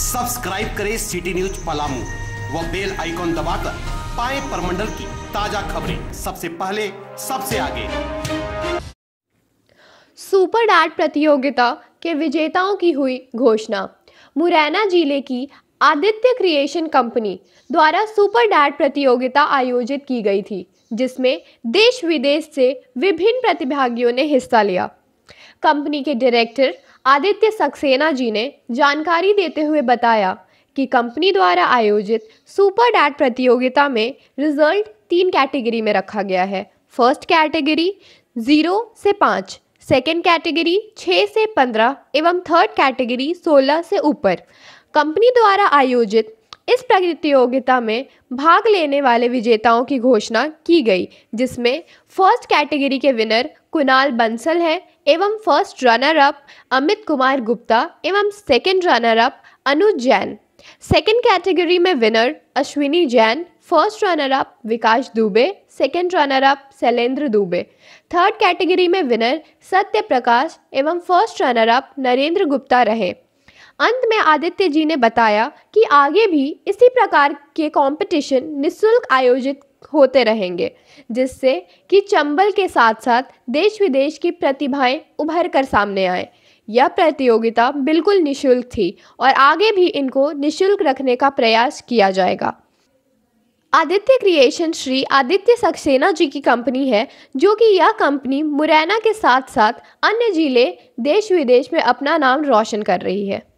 subscribe करें city news Palamu व bell icon दबाकर पाए परमंडल की ताजा खबरें सबसे पहले सबसे आगे सुपर डार्ट प्रतियोगिता के विजेताओं की हुई घोषणा मुरैना जिले की आदित्य क्रिएशन कंपनी द्वारा सुपर डार्ट प्रतियोगिता आयोजित की गई थी जिसमें देश विदेश से विभिन्न प्रतिभागियों ने हिस्सा लिया कंपनी के डायरेक्टर आदित्य सक्सेना जी ने जानकारी देते हुए बताया कि कंपनी द्वारा आयोजित सुपर डैट प्रतियोगिता में रिजल्ट तीन कैटेगरी में रखा गया है फर्स्ट कैटेगरी ज़ीरो से पाँच सेकेंड कैटेगरी छः से पंद्रह एवं थर्ड कैटेगरी सोलह से ऊपर कंपनी द्वारा आयोजित इस प्रतियोगिता में भाग लेने वाले विजेताओं की घोषणा की गई जिसमें फर्स्ट कैटेगरी के विनर कुणाल बंसल हैं एवं first runner up Amit Kumar Gupta एवं second runner up Anuj Jain second category में winner Ashwini Jain first runner up Vikas Dubey second runner up Shailendra Dubey third category में विनर सत्य प्रकाश एवं first runner up Narendra Gupta रहे अंत में आदित्य जी ने बताया कि आगे भी इसी प्रकार के कंपटीशन निशुल्क आयोजित होते रहेंगे जिससे कि चंबल के साथ साथ देश विदेश की प्रतिभाएं उभर कर सामने आए यह प्रतियोगिता बिल्कुल निशुल्क थी और आगे भी इनको निशुल्क रखने का प्रयास किया जाएगा आदित्य क्रिएशन श्री आदित्य सक्सेना जी की कंपनी है जो कि यह कंपनी मुरैना के साथ साथ अन्य जिले देश विदेश में अपना नाम रोशन कर रही है